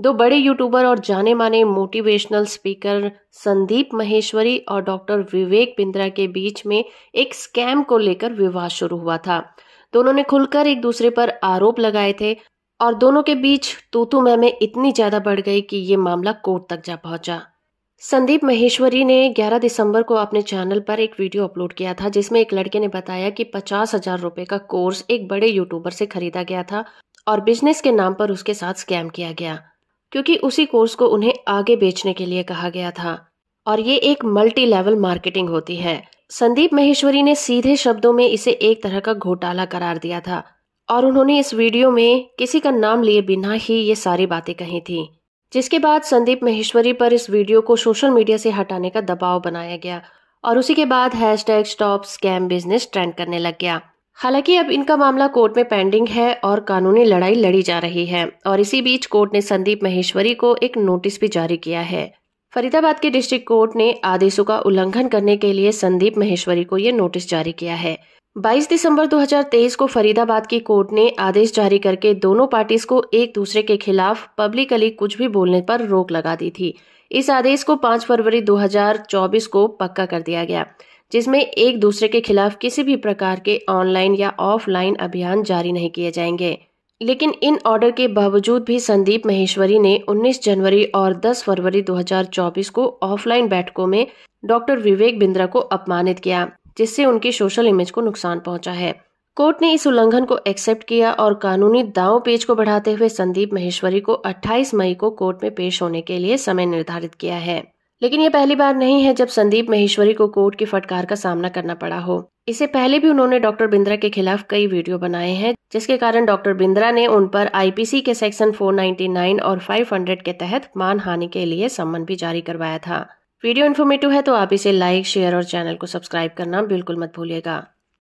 दो बड़े यूट्यूबर और जाने माने मोटिवेशनल स्पीकर संदीप महेश्वरी और डॉक्टर विवेक बिंद्रा के बीच में एक स्कैम को लेकर विवाद शुरू हुआ था दोनों ने खुलकर एक दूसरे पर आरोप लगाए थे और दोनों के बीच तूतू में इतनी ज्यादा बढ़ गई कि ये मामला कोर्ट तक जा पहुंचा संदीप महेश्वरी ने 11 दिसंबर को अपने चैनल पर एक वीडियो अपलोड किया था जिसमें एक लड़के ने बताया कि पचास हजार रुपये का कोर्स एक बड़े यूट्यूबर से खरीदा गया था और बिजनेस के नाम पर उसके साथ स्कैम किया गया क्योंकि उसी कोर्स को उन्हें आगे बेचने के लिए कहा गया था और ये एक मल्टी लेवल मार्केटिंग होती है संदीप महेश्वरी ने सीधे शब्दों में इसे एक तरह का घोटाला करार दिया था और उन्होंने इस वीडियो में किसी का नाम लिए बिना ही ये सारी बातें कही थी जिसके बाद संदीप महेश्वरी पर इस वीडियो को सोशल मीडिया से हटाने का दबाव बनाया गया और उसी के बाद hashtag stop scam business trend करने लग गया हालांकि अब इनका मामला कोर्ट में पेंडिंग है और कानूनी लड़ाई लड़ी जा रही है और इसी बीच कोर्ट ने संदीप महेश्वरी को एक नोटिस भी जारी किया है फरीदाबाद के डिस्ट्रिक्ट कोर्ट ने आदेशों का उल्लंघन करने के लिए संदीप महेश्वरी को यह नोटिस जारी किया है 22 दिसंबर 2023 को फरीदाबाद की कोर्ट ने आदेश जारी करके दोनों पार्टीज को एक दूसरे के खिलाफ पब्लिकली कुछ भी बोलने पर रोक लगा दी थी इस आदेश को 5 फरवरी 2024 को पक्का कर दिया गया जिसमें एक दूसरे के खिलाफ किसी भी प्रकार के ऑनलाइन या ऑफलाइन अभियान जारी नहीं किए जाएंगे लेकिन इन ऑर्डर के बावजूद भी संदीप महेश्वरी ने 19 जनवरी और 10 फरवरी 2024 को ऑफलाइन बैठकों में डॉक्टर विवेक बिंद्रा को अपमानित किया जिससे उनकी सोशल इमेज को नुकसान पहुंचा है कोर्ट ने इस उल्लंघन को एक्सेप्ट किया और कानूनी दाव पेज को बढ़ाते हुए संदीप महेश्वरी को 28 मई को कोर्ट में पेश होने के लिए समय निर्धारित किया है लेकिन ये पहली बार नहीं है जब संदीप महेश्वरी को कोर्ट की फटकार का सामना करना पड़ा हो इससे पहले भी उन्होंने डॉक्टर बिंद्रा के खिलाफ कई वीडियो बनाए हैं जिसके कारण डॉक्टर बिंद्रा ने उन पर आईपीसी के सेक्शन 499 और 500 के तहत मान हानि के लिए सम्मन भी जारी करवाया था वीडियो इन्फॉर्मेटिव है तो आप इसे लाइक शेयर और चैनल को सब्सक्राइब करना बिल्कुल मत भूलिएगा